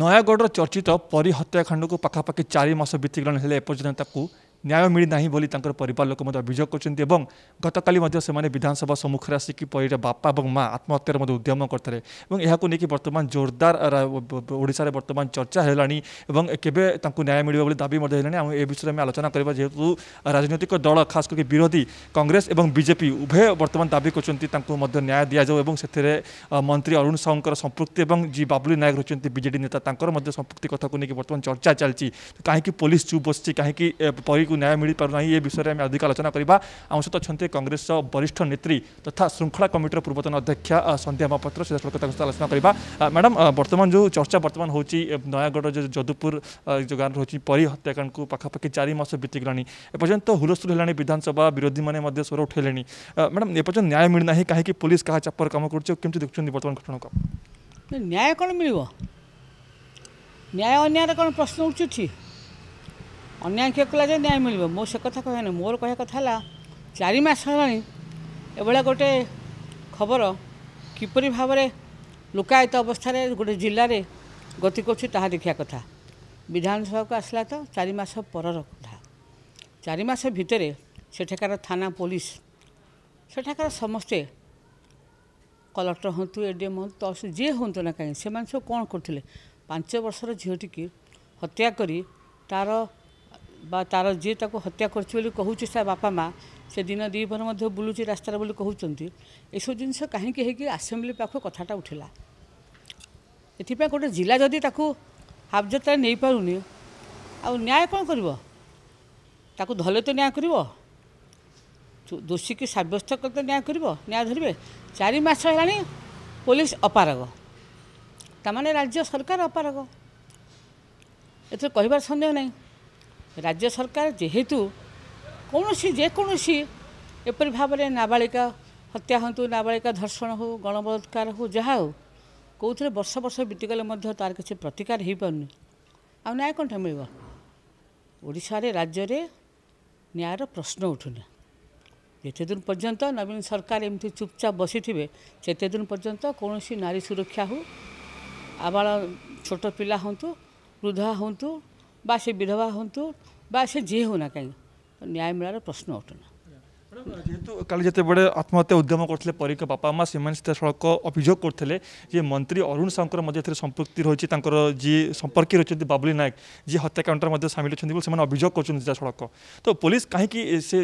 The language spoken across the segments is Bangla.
ନୟାଗଡ଼ର ଚର୍ଚ୍ଚିତ ପରୀ ହତ୍ୟାକାଣ୍ଡକୁ ପାଖାପାଖି ଚାରି ମାସ ବିତିଗଲାଣି ହେଲେ ଏପର୍ଯ୍ୟନ୍ତ ତାକୁ न्याय मिलना पर लोक अभोग करते गत काली विधानसभा सम्मुख आसिकी बापा और माँ आत्महत्यार उद्यम करते यहाँ को बर्तमान जोरदार ओडार बर्तमान चर्चा होगा केवे न्याय मिले दावी ए विषय में आलोचना करवा जेहतु राजनैतिक दल खास करके विरोधी कंग्रेस और बजेपी उभय बर्तमान दावी करय दि जाऊ मंत्री अरुण साहूर संपुक्ति जी बाबुली नायक रही बजे नेता संपुक्ति कथ को लेकिन बर्तमान चर्चा चलती कहीं पुलिस चुप बस कहीं न्याय ମିଳିପାରୁନାହିଁ ଏ ବିଷୟରେ ଆମେ ଅଧିକ ଆଲୋଚନା କରିବା ଆମ ସହିତ ଅଛନ୍ତି କଂଗ୍ରେସର ବରିଷ୍ଠ ନେତ୍ରୀ ତଥା ଶୃଙ୍ଖଳା କମିଟିର ପୂର୍ବତନ ଅଧ୍ୟକ୍ଷା ସନ୍ଧ୍ୟା ମହାପାତ୍ର ସିଧାସଳଖ ତାଙ୍କ ସହିତ ଆଲୋଚନା କରିବା ମ୍ୟାଡ଼ାମ୍ ବର୍ତ୍ତମାନ ଯେଉଁ ଚର୍ଚ୍ଚା ବର୍ତ୍ତମାନ ହେଉଛି ନୟାଗଡ଼ ଯେଉଁ ଯଦୁପୁର ଯେଉଁ ଗାଁରେ ରହୁଛି ପରୀ ହତ୍ୟାକାଣ୍ଡକୁ ପାଖାପାଖି ଚାରି ମାସ ବିତିଗଲାଣି ଏପର୍ଯ୍ୟନ୍ତ ହୁଲସ୍ତୁଲ ହେଲାଣି ବିଧାନସଭା ବିରୋଧୀମାନେ ମଧ୍ୟ ସ୍ୱର ଉଠାଇଲେଣି ମ୍ୟାଡ଼ାମ୍ ଏପର୍ଯ୍ୟନ୍ତ ନ୍ୟାୟ ମିଳିନାହିଁ କାହିଁକି ପୋଲିସ କାହା ଚାପର କାମ କରୁଛି ଆଉ କେମିତି ଦେଖୁଛନ୍ତି ବର୍ତ୍ତମାନ ଘଟଣାକୁ ନ୍ୟାୟ କ'ଣ ମିଳିବ ନ୍ୟାୟ ଅନ୍ୟାୟର କ'ଣ ପ୍ରଶ୍ନ ଉଠୁଛି ଅନ୍ୟାୟ କିଏ କଲା ଯେ ନ୍ୟାୟ ମିଳିବ ମୁଁ ସେ କଥା କହିବାନି ମୋର କହିବା କଥା ହେଲା ଚାରି ମାସ ହେଲାଣି ଏଭଳିଆ ଗୋଟେ ଖବର କିପରି ଭାବରେ ଲୁକାୟିତ ଅବସ୍ଥାରେ ଗୋଟେ ଜିଲ୍ଲାରେ ଗତି କରୁଛି ତାହା ଦେଖିବା କଥା ବିଧାନସଭାକୁ ଆସିଲା ତ ଚାରି ମାସ ପରର କଥା ଚାରି ମାସ ଭିତରେ ସେଠାକାର ଥାନା ପୋଲିସ ସେଠାକାର ସମସ୍ତେ କଲେକ୍ଟର ହୁଅନ୍ତୁ ଏ ଡି ଏମ୍ ହୁଅନ୍ତୁ ତହସିଲ ଯିଏ ହୁଅନ୍ତୁ ନା କାହିଁକି ସେମାନେ ସବୁ କ'ଣ କରୁଥିଲେ ପାଞ୍ଚ ବର୍ଷର ଝିଅଟିକୁ ହତ୍ୟା କରି ତା'ର বা তার ଯିଏ ତାକୁ ହତ୍ୟା କରିଛି ବୋଲି କହୁଛି ତା ବାପା ମା' ସେଦିନ ଦ୍ୱିପହର ମଧ୍ୟ ବୁଲୁଛି ରାସ୍ତାରେ ବୋଲି କହୁଛନ୍ତି ଏସବୁ ଜିନିଷ କାହିଁକି ହେଇକି ଆସେମ୍ବ୍ଲି ପାଖକୁ କଥାଟା ଉଠିଲା ଏଥିପାଇଁ ଗୋଟେ ଜିଲ୍ଲା ଯଦି ତାକୁ ହାବଜତରେ ନେଇପାରୁନି ଆଉ ନ୍ୟାୟ କ'ଣ କରିବ ତାକୁ ଧଲେ ତ ନ୍ୟାୟ କରିବ ଦୋଷୀକି ସାବ୍ୟସ୍ତ କଲେ ତ ନ୍ୟାୟ କରିବ ନ୍ୟାୟ ଧରିବେ ଚାରି ମାସ ହେଲାଣି ପୋଲିସ ଅପାରଗ ତାମାନେ ରାଜ୍ୟ ସରକାର ଅପାରଗ ଏଥିରେ କହିବାର ସନ୍ଦେହ ନାହିଁ ରାଜ୍ୟ ସରକାର ଯେହେତୁ କୌଣସି ଯେକୌଣସି ଏପରି ଭାବରେ ନାବାଳିକା ହତ୍ୟା ହୁଅନ୍ତୁ ନାବାଳିକା ଧର୍ଷଣ ହେଉ ଗଣବଳାତ୍କାର ହେଉ ଯାହା ହେଉ କେଉଁଥିରେ ବର୍ଷ ବର୍ଷ ବିତିଗଲେ ମଧ୍ୟ ତାର କିଛି ପ୍ରତିକାର ହୋଇପାରୁନି ଆଉ ନ୍ୟାୟ କେଉଁଠି ମିଳିବ ଓଡ଼ିଶାରେ ରାଜ୍ୟରେ ନ୍ୟାୟର ପ୍ରଶ୍ନ ଉଠୁନି ଯେତେଦିନ ପର୍ଯ୍ୟନ୍ତ ନବୀନ ସରକାର ଏମିତି ଚୁପଚାପ ବସିଥିବେ ସେତେଦିନ ପର୍ଯ୍ୟନ୍ତ କୌଣସି ନାରୀ ସୁରକ୍ଷା ହେଉ ଆବାଳ ଛୋଟ ପିଲା ହୁଅନ୍ତୁ ବୃଦ୍ଧା ହୁଅନ୍ତୁ বা সে বিধবা হন্তু বা সে যে ସେ না কেন ন্যায় মেলার প্রশ্ন ପ୍ରଶ୍ନ না যেহেতু কালি যেতবে আত্মহত্যা উদ্যম করলে পরীক বাপা মা সে সড়ক অভিযোগ করলে যে মন্ত্রী অরুণ সাউঙ্কর এর সম্পৃক্তি রয়েছে তাঁর যে সম্পর্কী রয়েছেন বাবুলি নায়ক যে হত্যাকাণ্ডের মধ্যে সামিল অনেক সে অভিযোগ করছেন যা সড়ক তো পুলিশ কাহি সে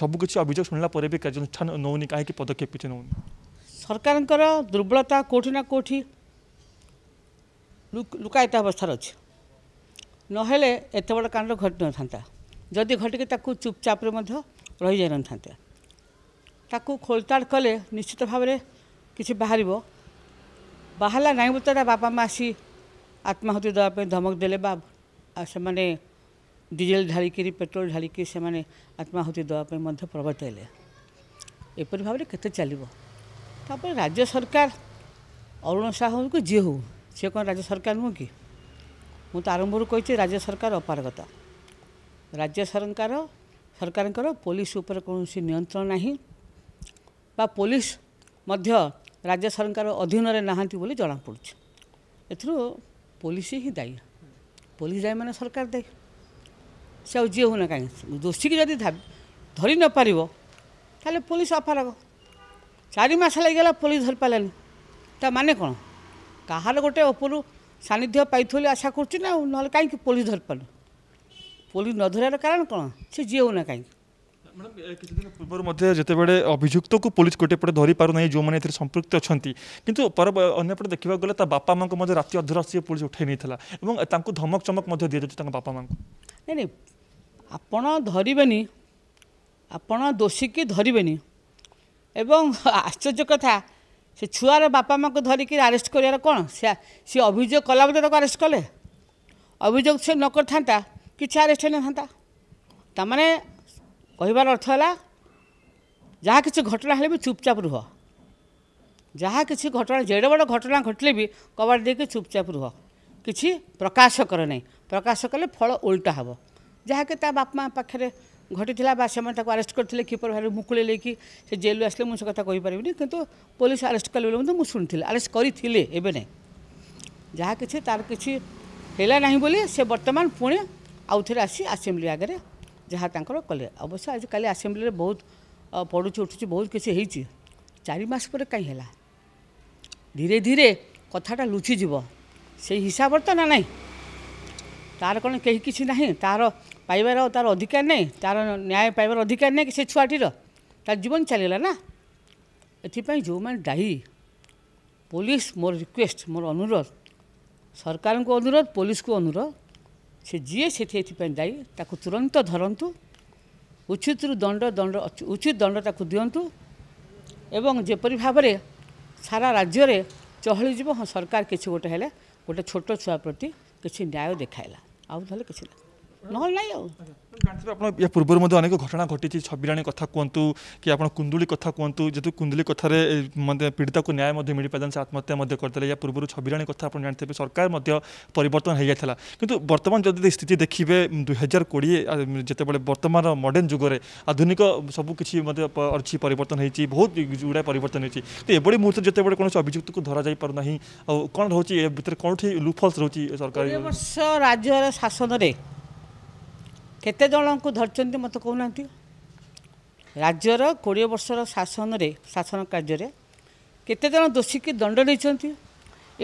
সবুকিছি অভিযোগ শুণলা পরে বি কার্যানুষ্ঠান নৌনি কাহি পদক্ষেপ কিছু নৌনি সরকারঙ্কর দুর্বলতা কোটি না কোটি লুকায়িত অবস্থার অছে ନହେଲେ ଏତେ ବଡ଼ କାଣ୍ଡ ଘଟିନଥାନ୍ତା ଯଦି ଘଟିକି ତାକୁ ଚୁପଚାପରେ ମଧ୍ୟ ରହିଯାଇନଥାନ୍ତା ତାକୁ ଖୋଳତାଡ଼ କଲେ ନିଶ୍ଚିତ ଭାବରେ କିଛି ବାହାରିବ ବାହାରିଲା ନାହିଁ ବୋଲି ତା ବାପା ମାଆ ଆସି ଆତ୍ମାହୁତି ଦେବା ପାଇଁ ଧମକ ଦେଲେ ବା ସେମାନେ ଡିଜେଲ ଢାଳିକିରି ପେଟ୍ରୋଲ ଢାଳିକି ସେମାନେ ଆତ୍ମାହୁତି ଦେବା ପାଇଁ ମଧ୍ୟ ପ୍ରବର୍ତ୍ତ ହେଲେ ଏପରି ଭାବରେ କେତେ ଚାଲିବ ତାପରେ ରାଜ୍ୟ ସରକାର ଅରୁଣ ସାହୁଙ୍କୁ ଯିଏ ହେଉ ସେ କ'ଣ ରାଜ୍ୟ ସରକାର ନୁହଁ କି ମୁଁ ତ ଆରମ୍ଭରୁ କହିଛି ରାଜ୍ୟ ସରକାର ଅପାରଗତା ରାଜ୍ୟ ସରକାର ସରକାରଙ୍କର ପୋଲିସ ଉପରେ କୌଣସି ନିୟନ୍ତ୍ରଣ ନାହିଁ ବା ପୋଲିସ ମଧ୍ୟ ରାଜ୍ୟ ସରକାର ଅଧୀନରେ ନାହାନ୍ତି ବୋଲି ଜଣାପଡ଼ୁଛି ଏଥିରୁ ପୋଲିସ ହିଁ ଦାୟୀ ପୋଲିସ ଦାୟୀ ମାନେ ସରକାର ଦାୟୀ ସେ ଆଉ ଯିଏ ହେଉନା କାହିଁକି ଦୋଷୀକି ଯଦି ଧରି ନପାରିବ ତାହେଲେ ପୋଲିସ ଅପାରଗ ଚାରି ମାସ ଲାଗିଗଲା ପୋଲିସ ଧରିପାରିଲାନି ତା ମାନେ କ'ଣ କାହାର ଗୋଟେ ଉପରୁ সান্নিধ্য ପାଇଥିବ ଆଶା କରୁଛି ନା ନହେଲେ କାହିଁକି ପୋଲିସ ଧରିପାରୁନି ପୋଲିସ ନ ଧରିବାର କାରଣ କ'ଣ ସେ ଯିଏଉନା କାହିଁକି কিছুদিন পূর্বর মধ্যে যেতবে অভিযুক্তকে পুলিশ গোটে পটে ধরিপার না যে এর সম্পৃক্ত অনেক কিন্তু অন্যপটে দেখা গেলে তা বাপা মা রাতে অধরা সি পুলিশ উঠাই নিয়েছিল এবং তাঁকু ধমক চমক দিয়ে যাচ্ছে বাপা মা আপনার ধরবেনি আপনার দোষীকে ধরবেনি এবং আশ্চর্য কথা ସେ ଛୁଆର ବାପା ମାଆଙ୍କୁ ଧରିକି ଆରେଷ୍ଟ କରିବାର କ'ଣ ସେ ଅଭିଯୋଗ କଲା ବୋଲି ତାକୁ ଆରେଷ୍ଟ କଲେ ଅଭିଯୋଗ ସେ ନ କରିଥାନ୍ତା କିଛି ଆରେଷ୍ଟ ହେଇନଥାନ୍ତା ତାମାନେ କହିବାର ଅର୍ଥ ହେଲା ଯାହା କିଛି ଘଟଣା ହେଲେ ବି ଚୁପଚାପ ରୁହ ଯାହା କିଛି ଘଟଣା ଯେଡ଼େ ବଡ଼ ଘଟଣା ଘଟିଲେ ବି କବାଟ ଦେଇକି ଚୁପଚାପ ରୁହ କିଛି ପ୍ରକାଶ କର ନାହିଁ ପ୍ରକାଶ କଲେ ଫଳ ଓଲଟା ହେବ ଯାହାକି ତା ବାପା ମା ପାଖରେ ঘটিলা বা সে তাকে আরেস্ট করে কিপর ভাবে মুকুলে লেকি সে জেল আসলে মু সে কথা কইপারি কিন্তু পুলিশ আরেস্ট কলে বলে মু শুনে আরেস্ট করে এবে না যা কিছু তার কিছু হল না বলে সে বর্তমান পুঁ আউথরে আসি আসেম্বলি আগে যা তাঁর কলে অবশ্য আজকাল আসেম্বলি বহু পড়ুছে উঠুছে বহু কিছু হয়েছি চারি মাস পরে কাই হল ধীরে ধীরে কথাটা লুচি যাব সেই হিসাব তো না নাই তার কোণ কেহি কিছু না তার পাইবার তার অধিকার নেই তার ন্যায় পাইবার অধিকার নেই সে ছুয়াটির তার জীবন চালিলা না এথিপাই যে দায়ী পুলিশ মোর রিকোয়েস্ট মোর অনুরোধ সরকারଙ୍କୁ অনুরোধ পুলিশକୁ ଅନୁରୋଧ ସେ ଯିଏ ସେଠି ଏଥିପାଇଁ ଦାୟୀ ତାକୁ ତୁରନ୍ତ ଧରନ୍ତୁ ଉଚିତରୁ ଦଣ୍ଡ ଦଣ୍ଡ ଉଚିତ ଦଣ୍ଡ ତାକୁ ଦିଅନ୍ତୁ ଏବଂ ଯେପରି ଭାବରେ ସାରା ରାଜ୍ୟରେ ଚହଳିଯିବ ହଁ ସରକାର କିଛି ଗୋଟେ ହେଲେ ଗୋଟେ ଛୋଟ ଛୁଆ ପ୍ରତି କିଛି ନ୍ୟାୟ ଦେଖାଇଲା ଆଉ ନହେଲେ କିଛି ନାହିଁ নহ'লে নাই ଆଉ ଜାଣିଥିବେ ଆପଣ ୟା ପୂର୍ବରୁ ମଧ୍ୟ ଅନେକ ଘଟଣା ଘଟିଛି ଛବିରାଣୀ କଥା କୁହନ୍ତୁ କି ଆପଣ କୁନ୍ଦୁଳି କଥା କୁହନ୍ତୁ ଯେହେତୁ କୁନ୍ଦୁଳି କଥାରେ ମଧ୍ୟ ପୀଡ଼ିତାକୁ ନ୍ୟାୟ ମଧ୍ୟ ମିଳିପାରିଲାନି ସେ ଆତ୍ମହତ୍ୟା ମଧ୍ୟ କରିଥିଲେ ୟା ପୂର୍ବରୁ ଛବିରାଣୀ କଥା ଆପଣ ଜାଣିଥିବେ ସରକାର ମଧ୍ୟ ପରିବର୍ତ୍ତନ ହୋଇଯାଇଥିଲା କିନ୍ତୁ ବର୍ତ୍ତମାନ ଯଦି ସ୍ଥିତି ଦେଖିବେ ଦୁଇହଜାର କୋଡ଼ିଏ ଯେତେବେଳେ ବର୍ତ୍ତମାନର ମଡ଼ର୍ଣ୍ଣ ଯୁଗରେ ଆଧୁନିକ ସବୁ କିଛି ମଧ୍ୟ ଅଛି ପରିବର୍ତ୍ତନ ହୋଇଛି ବହୁତ ଗୁଡ଼ାଏ ପରିବର୍ତ୍ତନ ହୋଇଛି ତ ଏଭଳି ମୁହୂର୍ତ୍ତରେ ଯେତେବେଳେ କୌଣସି ଅଭିଯୁକ୍ତକୁ ଧରାଯାଇ ପାରୁନାହିଁ ଆଉ କ'ଣ ରହୁଛି ଏ ଭିତରେ କେଉଁଠି ଲୁଫଲ୍ସ ରହୁଛି ସରକାର ବର୍ଷ ରାଜ୍ୟର ଶାସନରେ କେତେ ଜଣଙ୍କୁ ଧରିଛନ୍ତି ମୋତେ କହୁନାହାନ୍ତି ରାଜ୍ୟର କୋଡ଼ିଏ ବର୍ଷର ଶାସନରେ ଶାସନ କାର୍ଯ୍ୟରେ କେତେଜଣ ଦୋଷୀକି ଦଣ୍ଡ ଦେଇଛନ୍ତି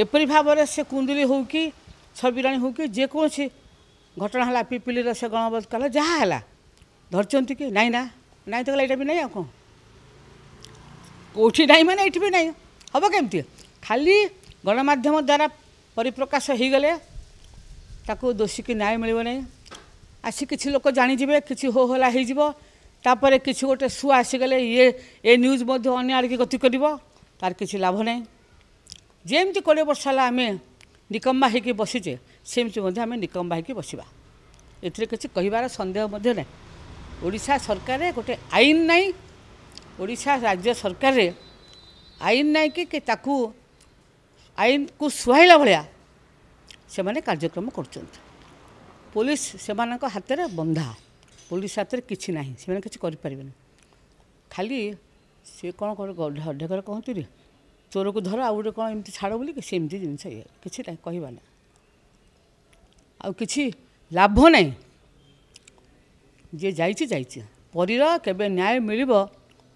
ଏପରି ଭାବରେ ସେ କୁନ୍ଦୁଲି ହେଉ କି ଛବିରାଣୀ ହେଉ କି ଯେକୌଣସି ଘଟଣା ହେଲା ପିପିଲିର ସେ ଗଣବଧ କଲା ଯାହା ହେଲା ଧରିଛନ୍ତି କି ନାଇଁ ନା ନାଇଁ ତ ଗଲା ଏଇଟା ବି ନାଇଁ ଆଉ କ'ଣ କେଉଁଠି ନାହିଁ ମାନେ ଏଇଠି ବି ନାହିଁ ହେବ କେମିତି ଖାଲି ଗଣମାଧ୍ୟମ ଦ୍ୱାରା ପରିପ୍ରକାଶ ହୋଇଗଲେ ତାକୁ ଦୋଷୀକି ନ୍ୟାୟ ମିଳିବ ନାହିଁ আসি কিছু লোক জাঁজিবে কিছু হো হলা যাব তাপরে কিছু গোটে সু আসিগলে ইয়ে এ নিউজ মধ্যে অন্য আড়িকে গতি করব তার কিছু লাভ নাই যেমতি কোড়ি বর্ষ হল আমি নিকম্বা হয়েকি বসিছে সেমতি আমি নিকম্বা হয়েকি বসবা এতে কিছু কহবার সন্দেহ মধ্যে নাই ওড়শা সরকারে গোটে আইন নাই ওড়শা রাজ্য সরকারে আইন নাই কি তাকু আইন কু সুহাইলা ভাল সে কার্যক্রম করছেন ପୋଲିସ ସେମାନଙ୍କ ହାତରେ ବନ୍ଧା ପୋଲିସ ହାତରେ କିଛି ନାହିଁ ସେମାନେ କିଛି କରିପାରିବେନି ଖାଲି ସେ କ'ଣ ଢେକରେ କହନ୍ତିନି ଚୋରକୁ ଧର ଆଉ ଗୋଟେ କ'ଣ ଏମିତି ଛାଡ଼ ବୋଲି ସେମିତି ଜିନିଷ ଇଏ କିଛି ନାହିଁ କହିବା ନାହିଁ ଆଉ କିଛି ଲାଭ ନାହିଁ ଯିଏ ଯାଇଛି ଯାଇଛି ପରୀର କେବେ ନ୍ୟାୟ ମିଳିବ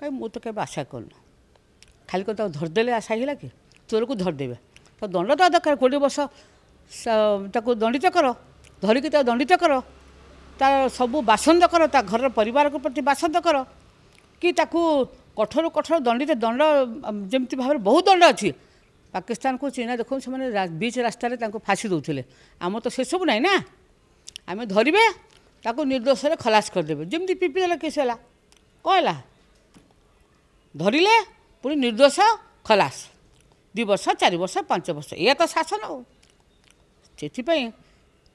କାହିଁ ମୁଁ ତ କେବେ ଆଶା କରୁନି ଖାଲି କ'ଣ ତାକୁ ଧରିଦେଲେ ଆଶା ହେଇଗଲା କି ଚୋରକୁ ଧରିଦେବେ ତ ଦଣ୍ଡ ଦେବା ଦରକାର କୋଡ଼ିଏ ବର୍ଷ ତାକୁ ଦଣ୍ଡିତ କର ଧରିକି ତାକୁ ଦଣ୍ଡିତ କର ତା ସବୁ ବାସନ୍ଦ କର ତା ଘରର ପରିବାରକୁ ପ୍ରତି ବାସନ୍ଦ କର କି ତାକୁ କଠୋର କଠୋର ଦଣ୍ଡିତ ଦଣ୍ଡ ଯେମିତି ଭାବରେ ବହୁତ ଦଣ୍ଡ ଅଛି ପାକିସ୍ତାନକୁ ଚିହ୍ନା ଦେଖନ୍ତୁ ସେମାନେ ବିଚ୍ ରାସ୍ତାରେ ତାଙ୍କୁ ଫାଶି ଦେଉଥିଲେ ଆମର ତ ସେସବୁ ନାହିଁ ନା ଆମେ ଧରିବେ ତାକୁ ନିର୍ଦ୍ଦୋଷରେ ଖଲାସ କରିଦେବେ ଯେମିତି ପିପି ହେଲା କେସ୍ ହେଲା କ'ଣ ହେଲା ଧରିଲେ ପୁଣି ନିର୍ଦ୍ଦୋଷ ଖଲାସ ଦୁଇ ବର୍ଷ ଚାରି ବର୍ଷ ପାଞ୍ଚ ବର୍ଷ ଏଇଆ ତ ଶାସନ ଆଉ ସେଥିପାଇଁ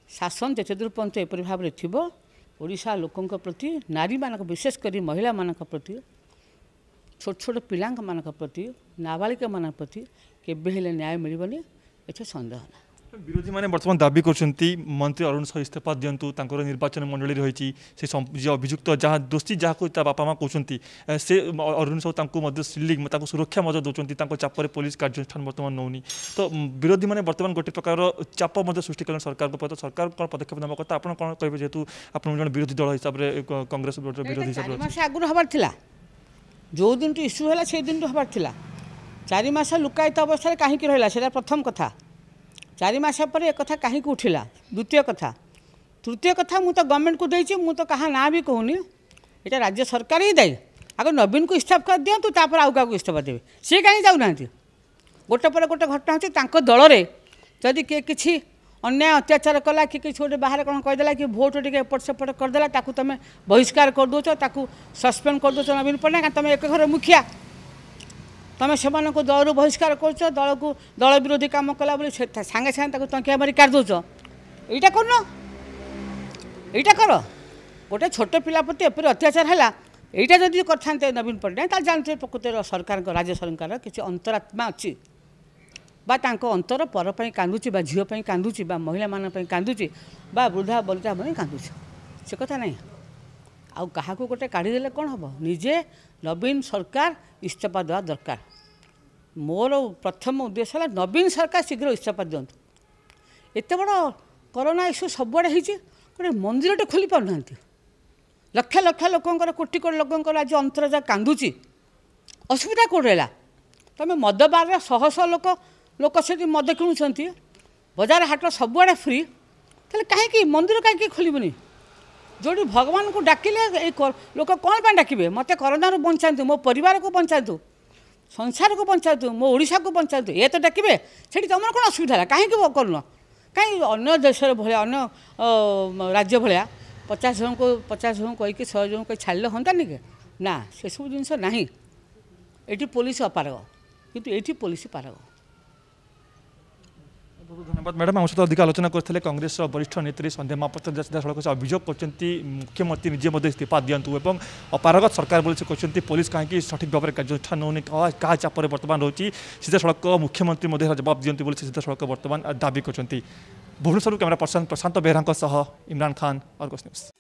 शासन जे चतुर पंथ एपर भाव में थी ओडा प्रति नारी मान विशेषकर महिला मान प्रति छोट छोट पा मान प्रति नाबालिका मान प्रति केवल न्याय मिले ये सन्देह ना বিরোধীমানে বর্তমান দাবি করছেন মন্ত্রী অরুণ সাহু ইস্তফা দিও তাঁর নির্বাচন মণ্ডলী রয়েছে সে যে অভিযুক্ত যা দোষী যা তা বাপা মা কৌন সে অরুণ সাহু তাঁর সিলিং তা সুরক্ষা দৌঁচ তাঁর চাপরে পুলিশ কার্যানুষ্ঠান বর্তমান নৌনি তো বিরোধী মানে বর্তমান গোটে প্রকার চাপ সৃষ্টি কলে সরকার সরকার কোণ পদক্ষেপ নেওয়া কথা আপনার কোণ কে যেহেতু আপনার জন বিরোধী দল হিসাবে কংগ্রেস বিরোধী হিসাবে আগুন হবার লা যে দিনটি ইস্যু হল সেই দিনটি হবার লা চারি মাস লুকায়িত অবস্থায় কাহিকি রহলা সেটা প্রথম কথা ଚାରି ମାସ ପରେ ଏକଥା କାହିଁକି ଉଠିଲା ଦ୍ୱିତୀୟ କଥା ତୃତୀୟ କଥା ମୁଁ ତ ଗଭର୍ଣ୍ଣମେଣ୍ଟକୁ ଦେଇଛି ମୁଁ ତ କାହା ନାଁ ବି କହୁନି ଏଇଟା ରାଜ୍ୟ ସରକାର ହିଁ ଦାୟୀ ଆଗ ନବୀନକୁ ଇସ୍ତଫା କରିଦିଅନ୍ତୁ ତାପରେ ଆଉ କାହାକୁ ଇସ୍ତଫା ଦେବେ ସିଏ କାହିଁକି ଯାଉନାହାନ୍ତି ଗୋଟେ ପରେ ଗୋଟେ ଘଟଣା ହେଉଛି ତାଙ୍କ ଦଳରେ ଯଦି କିଏ କିଛି ଅନ୍ୟାୟ ଅତ୍ୟାଚାର କଲା କି କିଛି ଗୋଟେ ବାହାରେ କ'ଣ କହିଦେଲା କି ଭୋଟ୍ ଟିକେ ଏପଟ ସେପଟ କରିଦେଲା ତାକୁ ତୁମେ ବହିଷ୍କାର କରିଦେଉଛ ତାକୁ ସସ୍ପେଣ୍ଡ କରିଦେଉଛ ନବୀନ ପଟ୍ଟନାୟକ ତୁମେ ଏକ ଘର ମୁଖିଆ তুমি সে দলু বহিষ্কার করছ দলকু দল বিরোধী কাম কলা বলে সাংে সাং তাকে টঙ্কিয়া মারি কাটি দেছ এইটা কর এইটা কর গোটে ছোট পিলা প্রতি এপরি অত্যাচার হল এইটা যদি করে নবীন পট্টনাক তাহলে জানুছে প্রকৃত সরকার রাজ্য সরকার কিছু অন্তরাত্মা অছি বা তাঁর অন্তর পর কান্দুচি বা ঝিও কান্দুচি বা মহিলা মানুষ কান্দুচি বা বৃদ্ধা বলিতা কান্দুচি সে কথা নাই ଆଉ କାହାକୁ ଗୋଟେ କାଢ଼ିଦେଲେ କ'ଣ ହେବ ନିଜେ ନବୀନ ସରକାର ଇସ୍ତଫା ଦେବା ଦରକାର ମୋର ପ୍ରଥମ ଉଦ୍ଦେଶ୍ୟ ହେଲା ନବୀନ ସରକାର ଶୀଘ୍ର ଇସ୍ତଫା ଦିଅନ୍ତୁ ଏତେ ବଡ଼ କରୋନା ଇସ୍ୟୁ ସବୁଆଡ଼େ ହେଇଛି ଗୋଟେ ମନ୍ଦିରଟେ ଖୋଲି ପାରୁନାହାନ୍ତି ଲକ୍ଷ ଲକ୍ଷ ଲୋକଙ୍କର କୋଟି କୋଟି ଲୋକଙ୍କର ଆଜି ଅନ୍ତରଜା କାନ୍ଦୁଛି ଅସୁବିଧା କେଉଁଠି ରହିଲା ତୁମେ ମଦ ବାରରେ ଶହ ଲୋକ ଲୋକ ସେଠି ମଦ କିଣୁଛନ୍ତି ବଜାର ହାଟ ସବୁଆଡ଼େ ଫ୍ରି ତାହେଲେ କାହିଁକି ମନ୍ଦିର କାହିଁକି ଖୋଲିବୁନି ଯେଉଁଠି ଭଗବାନଙ୍କୁ ଡାକିଲେ ଏଇ ଲୋକ କ'ଣ ପାଇଁ ଡାକିବେ ମୋତେ କରୋନାରୁ ବଞ୍ଚାନ୍ତୁ ମୋ ପରିବାରକୁ ବଞ୍ଚାନ୍ତୁ ସଂସାରକୁ ବଞ୍ଚାନ୍ତୁ ମୋ ଓଡ଼ିଶାକୁ ବଞ୍ଚାନ୍ତୁ ଏ ତ ଡାକିବେ ସେଠି ତୁମର କ'ଣ ଅସୁବିଧା ହେଲା କାହିଁକି କରୁନ କାହିଁକି ଅନ୍ୟ ଦେଶର ଭଳିଆ ଅନ୍ୟ ରାଜ୍ୟ ଭଳିଆ ପଚାଶ ଜଣଙ୍କୁ ପଚାଶ ଜଣଙ୍କୁ କହିକି ଶହେ ଜଣଙ୍କୁ କହି ଛାଡ଼ିଲେ ହୁଅନ୍ତାନି କି ନା ସେସବୁ ଜିନିଷ ନାହିଁ ଏଠି ପୋଲିସ ଅପାରଗ କିନ୍ତୁ ଏଠି ପୋଲିସ ପାରଗ धन्यवाद म्याडम आउँसित अधिक आलोचना गरि कङ्ग्रेस र वरिष्ठ नेत्री सन्ध्या महाप्रचाद सड़क सिधासँगले अभियु पनि मुख्यमंत्री निजे इस्ती दिनुहुन्छ अपारगत सरकार बोले सरकारले पोलिस कहाँ कि सठिक भावर कार्नुष्ठान हुनुहोस् कहाँ चापले बर्तमान रहेछ सिधासँग मुख्यमन्त्री जवाब बोले दिनु सड़क बर्तन दाबी गरिन्छ भुवेश क्यमेरा पर्सन प्रशान्त बेहेराको सम्रान् खान् अर्गोस् न्यूज